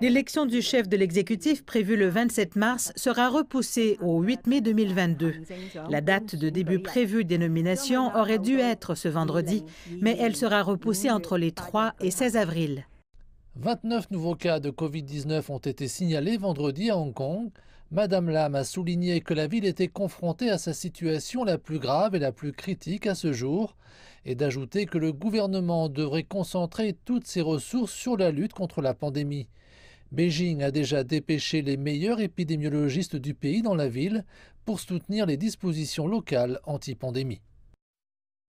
L'élection du chef de l'exécutif prévue le 27 mars sera repoussée au 8 mai 2022. La date de début prévue des nominations aurait dû être ce vendredi, mais elle sera repoussée entre les 3 et 16 avril. 29 nouveaux cas de Covid-19 ont été signalés vendredi à Hong Kong. Madame Lam a souligné que la ville était confrontée à sa situation la plus grave et la plus critique à ce jour, et d'ajouter que le gouvernement devrait concentrer toutes ses ressources sur la lutte contre la pandémie. Beijing a déjà dépêché les meilleurs épidémiologistes du pays dans la ville pour soutenir les dispositions locales anti-pandémie.